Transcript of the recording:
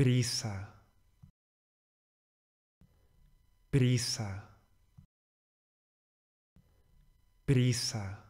Prisa. Prisa. Prisa.